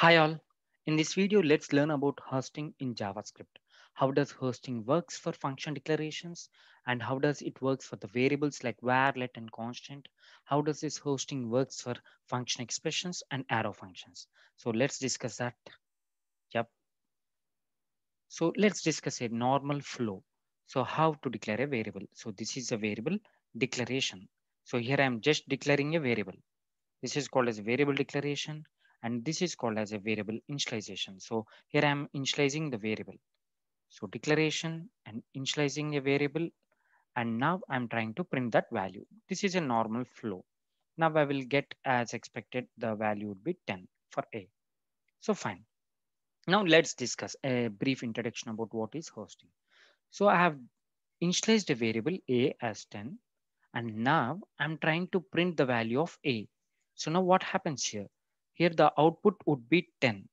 Hi all, in this video, let's learn about hosting in JavaScript. How does hosting works for function declarations and how does it works for the variables like var, let and constant? How does this hosting works for function expressions and arrow functions? So let's discuss that. Yep. So let's discuss a normal flow. So how to declare a variable. So this is a variable declaration. So here I'm just declaring a variable. This is called as variable declaration and this is called as a variable initialization. So here I'm initializing the variable. So declaration and initializing a variable. And now I'm trying to print that value. This is a normal flow. Now I will get as expected, the value would be 10 for A. So fine. Now let's discuss a brief introduction about what is hosting. So I have initialized a variable A as 10. And now I'm trying to print the value of A. So now what happens here? Here the output would be 10.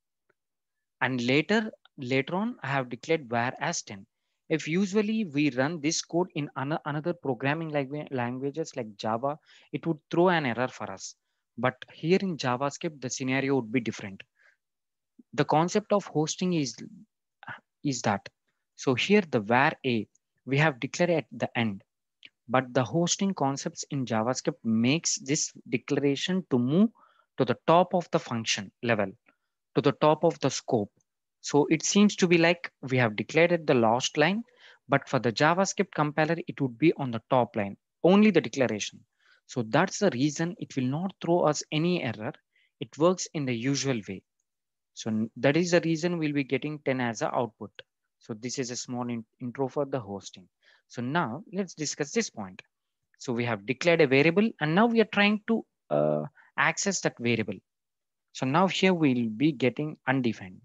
And later, later on, I have declared var as 10. If usually we run this code in an another programming languages like Java, it would throw an error for us. But here in JavaScript, the scenario would be different. The concept of hosting is, is that. So here the var a, we have declared at the end but the hosting concepts in JavaScript makes this declaration to move to the top of the function level, to the top of the scope. So it seems to be like we have declared it the last line, but for the JavaScript compiler, it would be on the top line, only the declaration. So that's the reason it will not throw us any error. It works in the usual way. So that is the reason we'll be getting 10 as an output. So this is a small in intro for the hosting. So now let's discuss this point. So we have declared a variable and now we are trying to uh, access that variable. So now here we'll be getting undefined.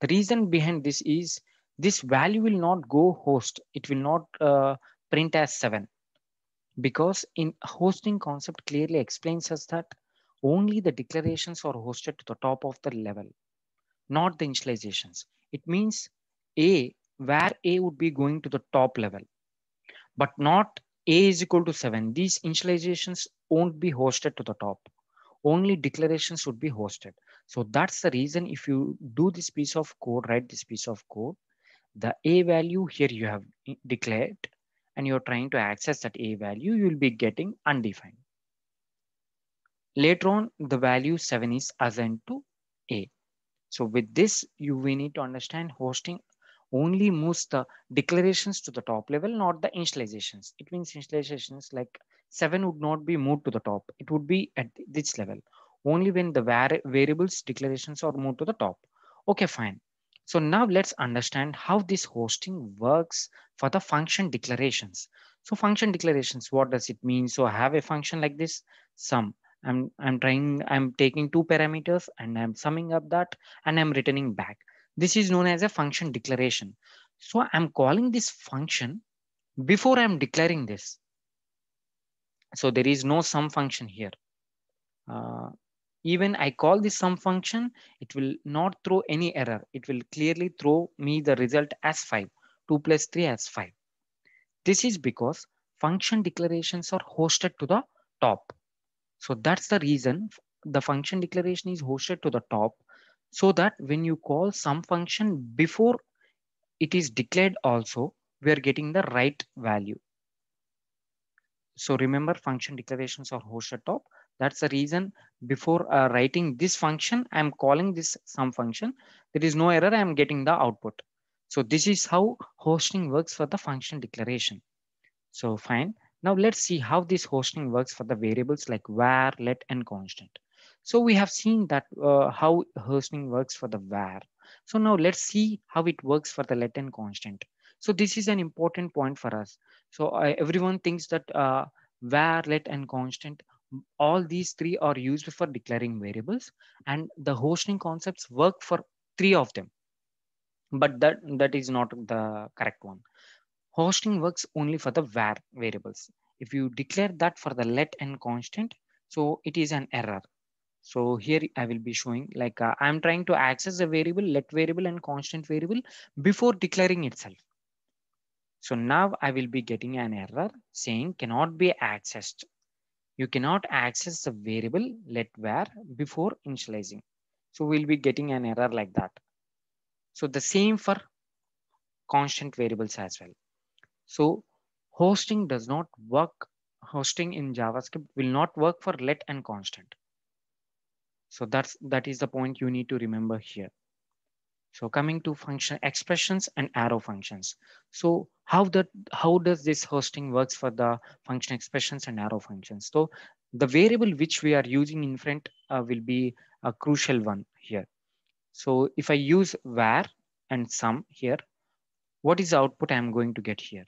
The reason behind this is this value will not go host. It will not uh, print as seven because in hosting concept clearly explains us that only the declarations are hosted to the top of the level, not the initializations. It means A, where A would be going to the top level, but not a is equal to 7, these initializations won't be hosted to the top. Only declarations would be hosted. So that's the reason if you do this piece of code, write this piece of code, the a value here you have declared and you're trying to access that a value, you'll be getting undefined. Later on, the value 7 is assigned to a. So with this, you we need to understand hosting only moves the declarations to the top level, not the initializations. It means initializations like 7 would not be moved to the top. It would be at this level. Only when the var variables declarations are moved to the top. Okay, fine. So now let's understand how this hosting works for the function declarations. So function declarations, what does it mean? So I have a function like this, sum. I'm, I'm trying, I'm taking two parameters and I'm summing up that and I'm returning back. This is known as a function declaration. So I'm calling this function before I'm declaring this. So there is no sum function here. Uh, even I call this sum function, it will not throw any error. It will clearly throw me the result as 5, 2 plus 3 as 5. This is because function declarations are hosted to the top. So that's the reason the function declaration is hosted to the top so that when you call some function before it is declared also, we are getting the right value. So remember function declarations are hosted top. That's the reason before uh, writing this function, I'm calling this some function. There is no error, I'm getting the output. So this is how hosting works for the function declaration. So fine. Now let's see how this hosting works for the variables like var, let, and constant. So we have seen that uh, how Hosting works for the var. So now let's see how it works for the Latin constant. So this is an important point for us. So uh, everyone thinks that uh, var, let, and constant, all these three are used for declaring variables and the hosting concepts work for three of them. But that, that is not the correct one. Hosting works only for the var variables. If you declare that for the let and constant, so it is an error. So here I will be showing like uh, I'm trying to access a variable, let variable and constant variable before declaring itself. So now I will be getting an error saying cannot be accessed. You cannot access the variable let var before initializing. So we'll be getting an error like that. So the same for constant variables as well. So hosting does not work. Hosting in JavaScript will not work for let and constant. So that's, that is the point you need to remember here. So coming to function expressions and arrow functions. So how that how does this hosting works for the function expressions and arrow functions? So the variable which we are using in front uh, will be a crucial one here. So if I use var and sum here, what is the output I'm going to get here?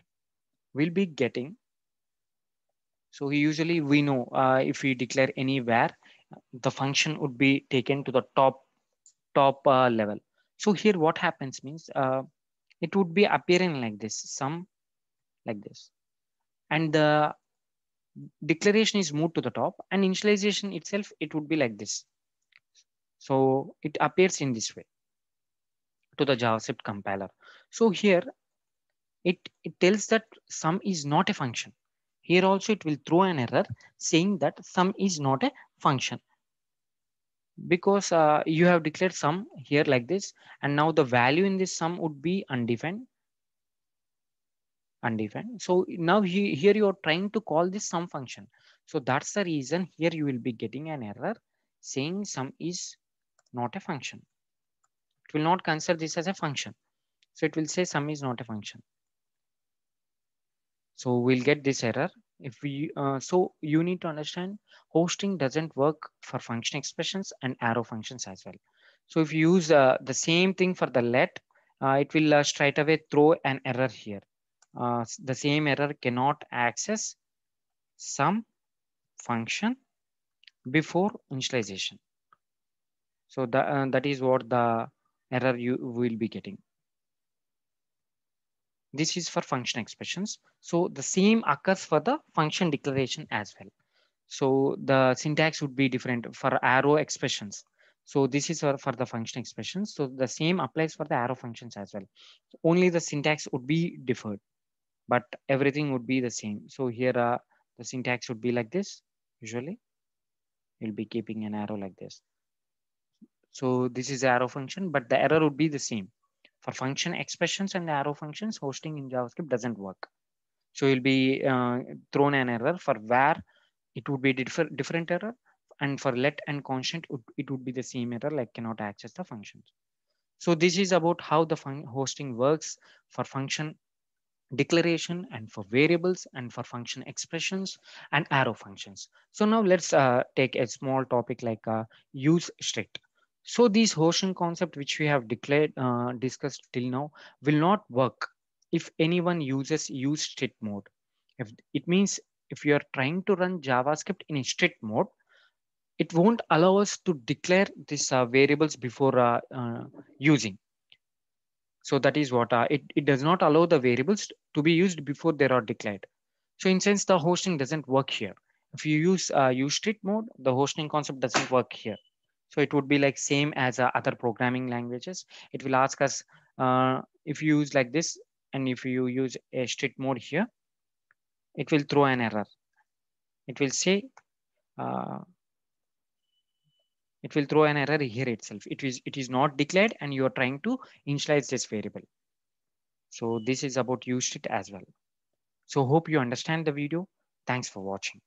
We'll be getting. So usually we know uh, if we declare any var, the function would be taken to the top top uh, level. So here what happens means uh, it would be appearing like this, sum like this. And the declaration is moved to the top and initialization itself, it would be like this. So it appears in this way to the JavaScript compiler. So here it, it tells that sum is not a function. Here also it will throw an error saying that sum is not a function because uh, you have declared sum here like this and now the value in this sum would be undefined undefined so now he, here you are trying to call this sum function so that's the reason here you will be getting an error saying sum is not a function it will not consider this as a function so it will say sum is not a function so we'll get this error. If we uh, So you need to understand hosting doesn't work for function expressions and arrow functions as well. So if you use uh, the same thing for the let, uh, it will uh, straight away throw an error here. Uh, the same error cannot access some function before initialization. So the, uh, that is what the error you will be getting. This is for function expressions. So the same occurs for the function declaration as well. So the syntax would be different for arrow expressions. So this is for, for the function expressions. So the same applies for the arrow functions as well. Only the syntax would be differed, but everything would be the same. So here uh, the syntax would be like this. Usually you'll be keeping an arrow like this. So this is arrow function, but the error would be the same for function expressions and arrow functions, hosting in JavaScript doesn't work. So you'll be uh, thrown an error for where it would be differ, different error and for let and constant, it would be the same error like cannot access the functions. So this is about how the hosting works for function declaration and for variables and for function expressions and arrow functions. So now let's uh, take a small topic like uh, use strict. So these Hoshin concept, which we have declared, uh, discussed till now, will not work if anyone uses use state mode. If it means if you are trying to run JavaScript in a state mode, it won't allow us to declare these uh, variables before uh, uh, using. So that is what uh, it, it does not allow the variables to be used before they are declared. So in sense, the hosting doesn't work here. If you use uh, use state mode, the hosting concept doesn't work here. So it would be like same as uh, other programming languages. It will ask us uh, if you use like this and if you use a strict mode here, it will throw an error. It will say, uh, it will throw an error here itself. It is, it is not declared and you are trying to initialize this variable. So this is about use it as well. So hope you understand the video. Thanks for watching.